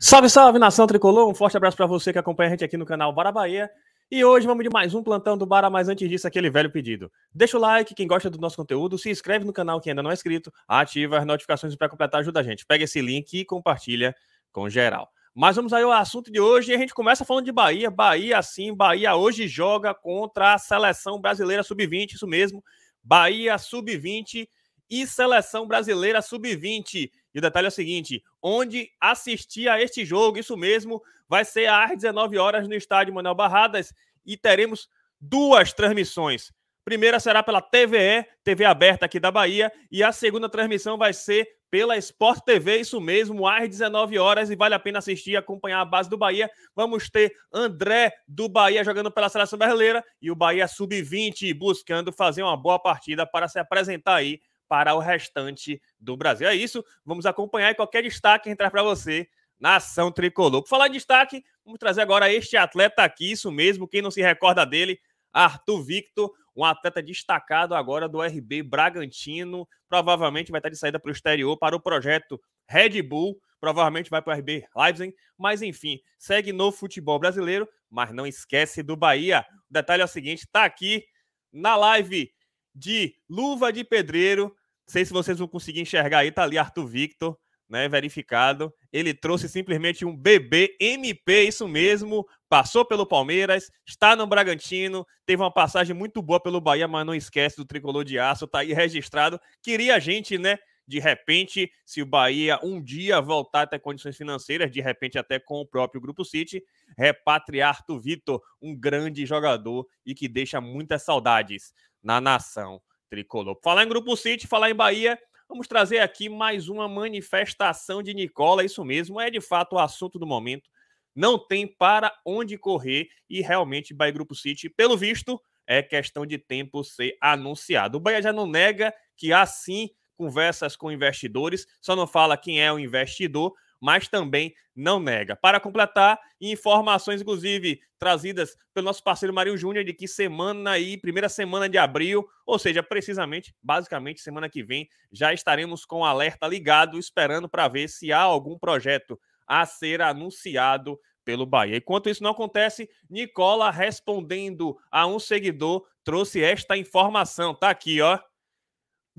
Salve, salve, nação tricolor! Um forte abraço para você que acompanha a gente aqui no canal Bara Bahia. E hoje vamos de mais um plantão do Bara, mas antes disso, aquele velho pedido. Deixa o like, quem gosta do nosso conteúdo, se inscreve no canal quem ainda não é inscrito, ativa as notificações para completar, ajuda a gente. Pega esse link e compartilha com geral. Mas vamos aí ao assunto de hoje e a gente começa falando de Bahia. Bahia sim, Bahia hoje joga contra a seleção brasileira sub-20, isso mesmo. Bahia sub-20 e seleção brasileira sub-20. E o detalhe é o seguinte: onde assistir a este jogo, isso mesmo, vai ser às 19 horas no estádio Manuel Barradas e teremos duas transmissões. Primeira será pela TVE, TV aberta aqui da Bahia, e a segunda transmissão vai ser pela Sport TV, isso mesmo, às 19 horas, e vale a pena assistir e acompanhar a base do Bahia. Vamos ter André do Bahia jogando pela seleção brasileira e o Bahia Sub-20 buscando fazer uma boa partida para se apresentar aí para o restante do Brasil. É isso, vamos acompanhar e qualquer destaque entrar para você na ação tricolor. Por falar em destaque, vamos trazer agora este atleta aqui, isso mesmo, quem não se recorda dele, Arthur Victor, um atleta destacado agora do RB Bragantino, provavelmente vai estar de saída para o exterior para o projeto Red Bull, provavelmente vai para o RB Leipzig, mas enfim, segue no futebol brasileiro, mas não esquece do Bahia. O detalhe é o seguinte, está aqui na live de Luva de Pedreiro, sei se vocês vão conseguir enxergar aí, tá ali Arthur Victor, né, verificado. Ele trouxe simplesmente um bebê MP, isso mesmo, passou pelo Palmeiras, está no Bragantino, teve uma passagem muito boa pelo Bahia, mas não esquece do tricolor de aço, tá aí registrado. Queria a gente, né, de repente, se o Bahia um dia voltar até condições financeiras, de repente até com o próprio Grupo City, repatriar Arthur Vitor, um grande jogador e que deixa muitas saudades na nação tricolor. Falar em Grupo City, falar em Bahia, vamos trazer aqui mais uma manifestação de Nicola. Isso mesmo, é de fato o assunto do momento. Não tem para onde correr e realmente Bahia Grupo City, pelo visto, é questão de tempo ser anunciado. O Bahia já não nega que há sim conversas com investidores, só não fala quem é o investidor, mas também não nega. Para completar, informações, inclusive, trazidas pelo nosso parceiro Mario Júnior, de que semana aí, primeira semana de abril, ou seja, precisamente, basicamente, semana que vem, já estaremos com o alerta ligado, esperando para ver se há algum projeto a ser anunciado pelo Bahia. Enquanto isso não acontece, Nicola, respondendo a um seguidor, trouxe esta informação. Tá aqui, ó.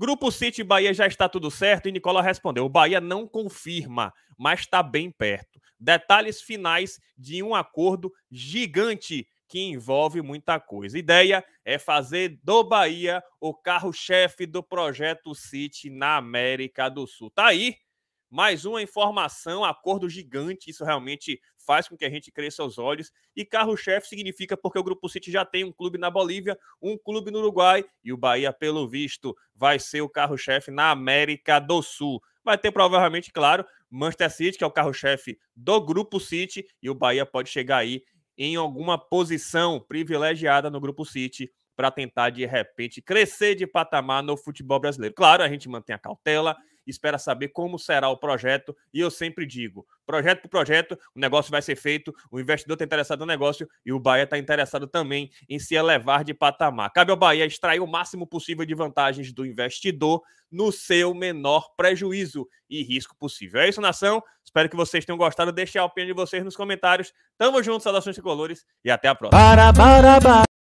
Grupo City Bahia já está tudo certo? E Nicola respondeu: o Bahia não confirma, mas está bem perto. Detalhes finais de um acordo gigante que envolve muita coisa. Ideia é fazer do Bahia o carro-chefe do projeto City na América do Sul. Tá aí mais uma informação, acordo gigante, isso realmente faz com que a gente cresça os olhos. E carro-chefe significa porque o Grupo City já tem um clube na Bolívia, um clube no Uruguai e o Bahia, pelo visto, vai ser o carro-chefe na América do Sul. Vai ter provavelmente, claro, Manchester City, que é o carro-chefe do Grupo City, e o Bahia pode chegar aí em alguma posição privilegiada no Grupo City para tentar de repente crescer de patamar no futebol brasileiro. Claro, a gente mantém a cautela, espera saber como será o projeto. E eu sempre digo: projeto por projeto, o negócio vai ser feito, o investidor está interessado no negócio e o Bahia está interessado também em se elevar de patamar. Cabe ao Bahia extrair o máximo possível de vantagens do investidor no seu menor prejuízo e risco possível. É isso, nação. Espero que vocês tenham gostado. Deixe a opinião de vocês nos comentários. Tamo junto, saudações colores e até a próxima. Para, para, para.